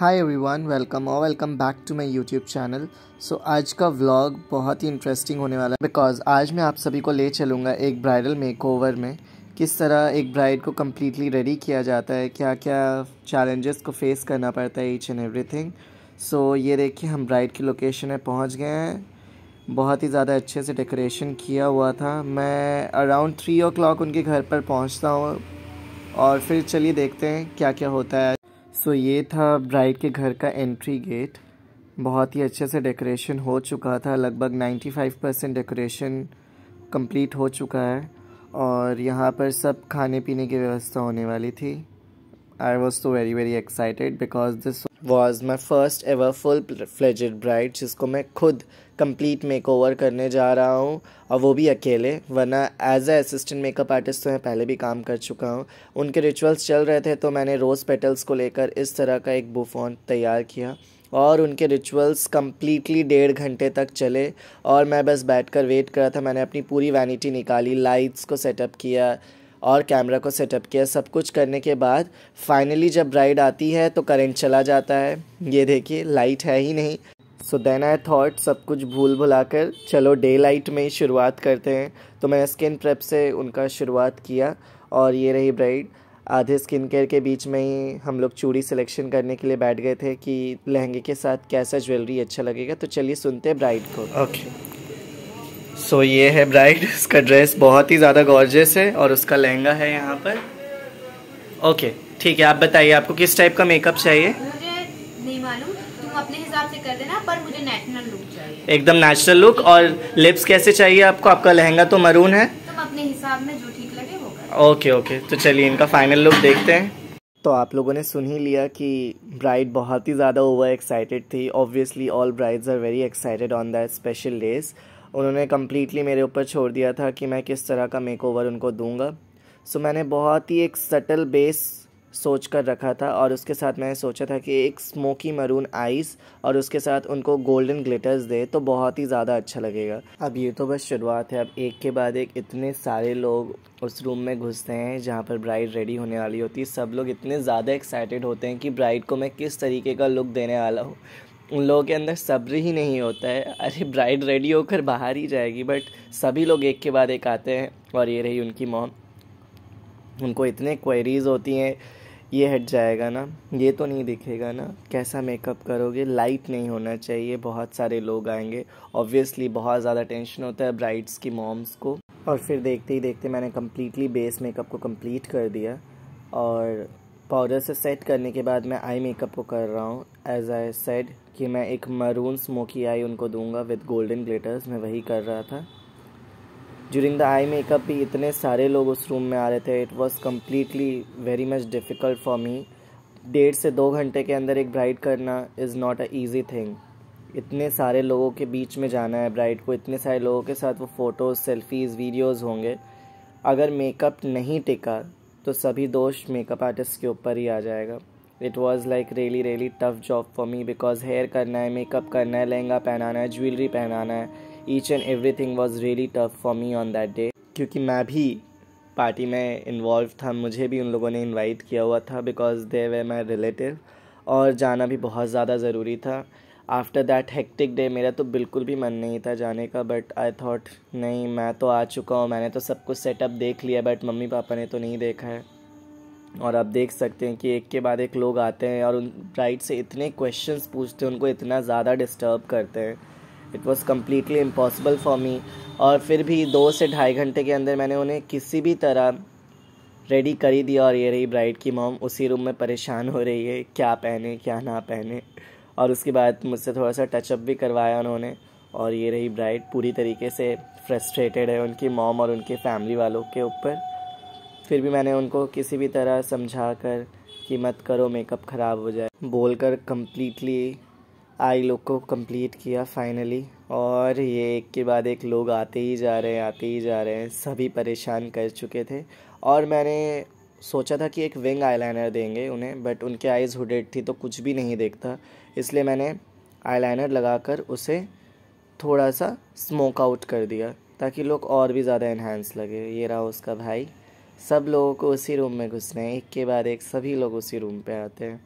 हाय everyone welcome और welcome back to my YouTube channel so आज का व्लॉग बहुत ही इंटरेस्टिंग होने वाला है बिकॉज आज मैं आप सभी को ले चलूँगा एक ब्राइडल मेकओवर में किस तरह एक ब्राइड को कम्प्लीटली रेडी किया जाता है क्या क्या चैलेंजेस को फेस करना पड़ता है ईच एंड एवरीथिंग सो ये देखिए हम ब्राइड की लोकेशन में पहुँच गए हैं बहुत ही ज़्यादा अच्छे से डेकोरेशन किया हुआ था मैं अराउंड थ्री ओ उनके घर पर पहुँचता हूँ और फिर चलिए देखते हैं क्या क्या होता है सो so, ये था ब्राइड के घर का एंट्री गेट बहुत ही अच्छे से डेकोरेशन हो चुका था लगभग 95 परसेंट डेकोरेशन कंप्लीट हो चुका है और यहाँ पर सब खाने पीने की व्यवस्था होने वाली थी आई वॉज तो very very excited because this was my first ever full fledged bride जिसको मैं खुद कंप्लीट मेकओवर करने जा रहा हूँ और वो भी अकेले वरना as a assistant makeup artist तो मैं पहले भी काम कर चुका हूँ उनके रिचुअल्स चल रहे थे तो मैंने रोज़ पेटल्स को लेकर इस तरह का एक बुफोन तैयार किया और उनके रिचुअल्स कम्प्लीटली डेढ़ घंटे तक चले और मैं बस बैठ कर वेट करा था मैंने अपनी पूरी वैनिटी निकाली लाइट्स को सेटअप किया और कैमरा को सेटअप किया सब कुछ करने के बाद फाइनली जब ब्राइड आती है तो करंट चला जाता है ये देखिए लाइट है ही नहीं सो देन आई थॉट सब कुछ भूल भुला कर चलो डे लाइट में ही शुरुआत करते हैं तो मैंने स्किन प्रेप से उनका शुरुआत किया और ये रही ब्राइड आधे स्किन केयर के बीच में ही हम लोग चूड़ी सिलेक्शन करने के लिए बैठ गए थे कि लहंगे के साथ कैसा ज्वेलरी अच्छा लगेगा तो चलिए सुनते हैं ब्राइड को ओके okay. सो so, ये है ब्राइड इसका ड्रेस बहुत ही ज़्यादा गॉर्जियस है और उसका लहंगा है यहाँ पर ओके okay, ठीक है आप बताइए आपको किस टाइप का मेकअप चाहिए एकदम नेचुरल लुक और लिप्स कैसे चाहिए आपको आपका लहंगा तो मरून है ओके ओके तो चलिए इनका फाइनल लुक देखते हैं तो आप लोगों ने सुन ही लिया कि ब्राइड बहुत ही ज़्यादा ओवर एक्साइटेड थी obviously all brides are very excited on that special days उन्होंने कम्प्लीटली मेरे ऊपर छोड़ दिया था कि मैं किस तरह का मेक उनको दूँगा सो so, मैंने बहुत ही एक सटल बेस सोच कर रखा था और उसके साथ मैंने सोचा था कि एक स्मोकी मरून आइस और उसके साथ उनको गोल्डन ग्लिटर्स दे तो बहुत ही ज़्यादा अच्छा लगेगा अब ये तो बस शुरुआत है अब एक के बाद एक इतने सारे लोग उस रूम में घुसते हैं जहाँ पर ब्राइड रेडी होने वाली होती है सब लोग इतने ज़्यादा एक्साइटेड होते हैं कि ब्राइड को मैं किस तरीके का लुक देने वाला हूँ उन लोगों के अंदर सब्र ही नहीं होता है अरे ब्राइड रेडी होकर बाहर ही जाएगी बट सभी लोग एक के बाद एक आते हैं और ये रही उनकी मॉम उनको इतने क्वेरीज होती हैं ये हट जाएगा ना ये तो नहीं दिखेगा ना कैसा मेकअप करोगे लाइट नहीं होना चाहिए बहुत सारे लोग आएंगे ऑब्वियसली बहुत ज़्यादा टेंशन होता है ब्राइड्स की मॉम्स को और फिर देखते ही देखते मैंने कम्प्लीटली बेस मेकअप को कम्प्लीट कर दिया और पाउडर से सेट करने के बाद मैं आई मेकअप को कर रहा हूँ एज आई सेड कि मैं एक मरून स्मोकी आई उनको दूंगा विद गोल्डन ग्लिटर्स मैं वही कर रहा था ड्यूरिंग द आई मेकअप भी इतने सारे लोग उस रूम में आ रहे थे it was completely very much difficult for me डेढ़ से दो घंटे के अंदर एक ब्राइड करना is not a easy thing इतने सारे लोगों के बीच में जाना है ब्राइड को इतने सारे लोगों के साथ वो फ़ोटोज़ सेल्फीज़ वीडियोज़ होंगे अगर मेकअप नहीं टिका तो सभी दोष मेकअप आर्टिस्ट के ऊपर ही आ जाएगा it was like really really tough job for me because hair करना है मेकअप करना है लहंगा पहनाना है ज्वेलरी पहनाना है each and every thing was really tough for me on that day क्योंकि मैं भी पार्टी में इन्वॉल्व था मुझे भी उन लोगों ने इन्वाइट किया हुआ था because they way my relative और जाना भी बहुत ज़्यादा ज़रूरी था आफ्टर दैट हेक्टिक डे मेरा तो बिल्कुल भी मन नहीं था जाने का बट आई थॉट नहीं मैं तो आ चुका हूँ मैंने तो सब कुछ सेटअप देख लिया बट मम्मी पापा ने तो नहीं देखा है और आप देख सकते हैं कि एक के बाद एक लोग आते हैं और उन ब्राइड से इतने क्वेश्चंस पूछते हैं उनको इतना ज़्यादा डिस्टर्ब करते हैं it was completely impossible for me और फिर भी दो से ढाई घंटे के अंदर मैंने उन्हें किसी भी तरह रेडी कर ही दिया और ये रही ब्राइड की मॉम उसी रूम में परेशान हो रही है क्या पहने क्या ना पहने और उसके बाद मुझसे थोड़ा सा टचअप भी करवाया उन्होंने और ये रही ब्राइड पूरी तरीके से फ्रस्ट्रेटेड है उनकी मॉम और उनके फैमिली वालों के ऊपर फिर भी मैंने उनको किसी भी तरह समझा कर कि मत करो मेकअप ख़राब हो जाए बोल कर कम्प्लीटली आई लुक को कम्प्लीट किया फाइनली और ये एक के बाद एक लोग आते ही जा रहे हैं आते ही जा रहे हैं सभी परेशान कर चुके थे और मैंने सोचा था कि एक विंग आईलाइनर देंगे उन्हें बट उनके आइज़ हुडेड थी तो कुछ भी नहीं देखता इसलिए मैंने आईलाइनर लगाकर उसे थोड़ा सा स्मोक आउट कर दिया ताकि लोग और भी ज़्यादा इन्हांस लगे ये रहा उसका भाई सब लोगों को उसी रूम में घुसने एक के बाद एक सभी लोग उसी रूम पे आते हैं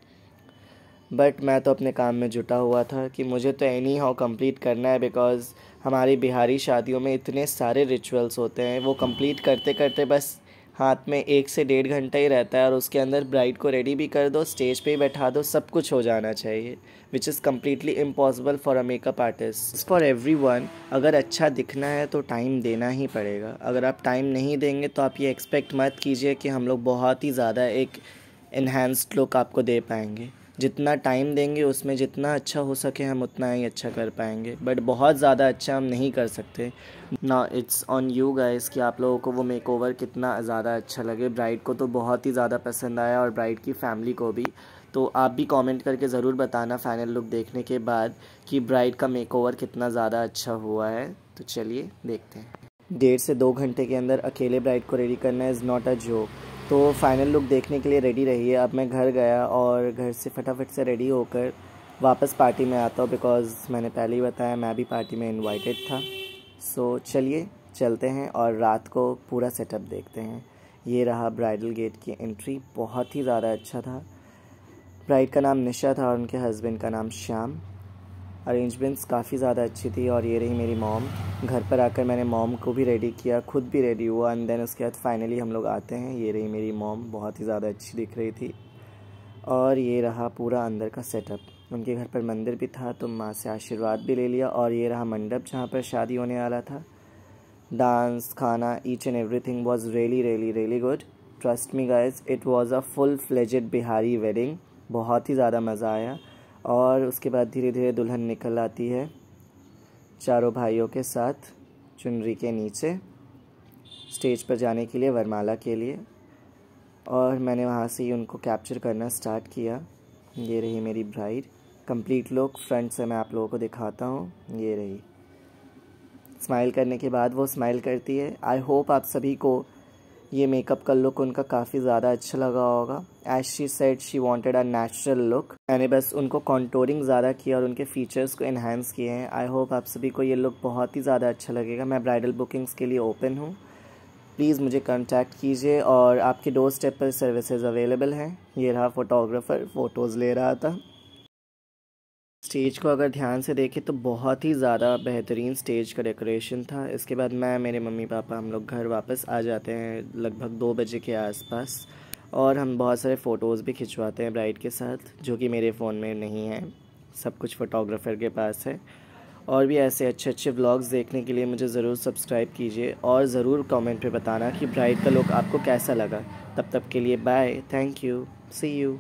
बट मैं तो अपने काम में जुटा हुआ था कि मुझे तो एनी हाउ कंप्लीट करना है बिकॉज़ हमारी बिहारी शादियों में इतने सारे रिचुअल्स होते हैं वो कंप्लीट करते करते बस हाथ में एक से डेढ़ घंटा ही रहता है और उसके अंदर ब्राइड को रेडी भी कर दो स्टेज पे ही बैठा दो सब कुछ हो जाना चाहिए which is completely impossible for a makeup artist for every one अगर अच्छा दिखना है तो टाइम देना ही पड़ेगा अगर आप टाइम नहीं देंगे तो आप ये एक्सपेक्ट मत कीजिए कि हम लोग बहुत ही ज़्यादा एक इन्हेंस्ड लुक आपको दे पाएंगे जितना टाइम देंगे उसमें जितना अच्छा हो सके हम उतना ही अच्छा कर पाएंगे बट बहुत ज़्यादा अच्छा हम नहीं कर सकते ना इट्स ऑन यू गाइस कि आप लोगों को वो मेक ओवर कितना ज़्यादा अच्छा लगे ब्राइड को तो बहुत ही ज़्यादा पसंद आया और ब्राइड की फैमिली को भी तो आप भी कमेंट करके ज़रूर बताना फाइनल लुक देखने के बाद कि ब्राइड का मेक ओवर कितना ज़्यादा अच्छा हुआ है तो चलिए देखते हैं डेढ़ से दो घंटे के अंदर अकेले ब्राइड को रेडी करना इज़ नॉट अ जोक तो फाइनल लुक देखने के लिए रेडी रही है अब मैं घर गया और घर से फटाफट से रेडी होकर वापस पार्टी में आता हूँ बिकॉज़ मैंने पहले ही बताया मैं भी पार्टी में इनवाइटेड था सो so, चलिए चलते हैं और रात को पूरा सेटअप देखते हैं ये रहा ब्राइडल गेट की एंट्री बहुत ही ज़्यादा अच्छा था ब्राइड का नाम निशा था और उनके हस्बैंड का नाम श्याम अरेंजमेंट्स काफ़ी ज़्यादा अच्छी थी और ये रही मेरी मॉम घर पर आकर मैंने मॉम को भी रेडी किया खुद भी रेडी हुआ एंड देन उसके बाद फाइनली हम लोग आते हैं ये रही मेरी मॉम बहुत ही ज़्यादा अच्छी दिख रही थी और ये रहा पूरा अंदर का सेटअप उनके घर पर मंदिर भी था तो माँ से आशीर्वाद भी ले लिया और ये रहा मंडप जहाँ पर शादी होने वाला था डांस खाना each and everything was really really really good trust me guys it was a full fledged Bihari wedding बहुत ही ज़्यादा मज़ा आया और उसके बाद धीरे धीरे दुल्हन निकल आती है चारों भाइयों के साथ चुनरी के नीचे स्टेज पर जाने के लिए वरमाला के लिए और मैंने वहाँ से ही उनको कैप्चर करना स्टार्ट किया ये रही मेरी ब्राइड कंप्लीट लुक फ्रंट से मैं आप लोगों को दिखाता हूँ ये रही स्माइल करने के बाद वो स्माइल करती है आई होप आप सभी को ये मेकअप का लुक उनका काफ़ी ज़्यादा अच्छा लगा होगा as she set she wanted a natural look मैंने बस उनको कॉन्टोरिंग ज़्यादा किया और उनके फीचर्स को इन्हांस किए हैं आई होप आप सभी को ये लुक बहुत ही ज़्यादा अच्छा लगेगा मैं ब्राइडल बुकिंग्स के लिए ओपन हूँ प्लीज़ मुझे कॉन्टैक्ट कीजिए और आपके डोर स्टेप पर सर्विसेज अवेलेबल हैं ये रहा फ़ोटोग्राफ़र फ़ोटोज़ ले रहा था स्टेज को अगर ध्यान से देखें तो बहुत ही ज़्यादा बेहतरीन स्टेज का डेकोरेशन था इसके बाद मैं मेरे मम्मी पापा हम लोग घर वापस आ जाते हैं लगभग दो बजे के आसपास और हम बहुत सारे फ़ोटोज़ भी खिंचवाते हैं ब्राइड के साथ जो कि मेरे फ़ोन में नहीं है सब कुछ फ़ोटोग्राफ़र के पास है और भी ऐसे अच्छे अच्छे व्लॉग्स देखने के लिए मुझे ज़रूर सब्सक्राइब कीजिए और ज़रूर कमेंट पर बताना कि ब्राइड का लुक आपको कैसा लगा तब तक के लिए bye thank you see you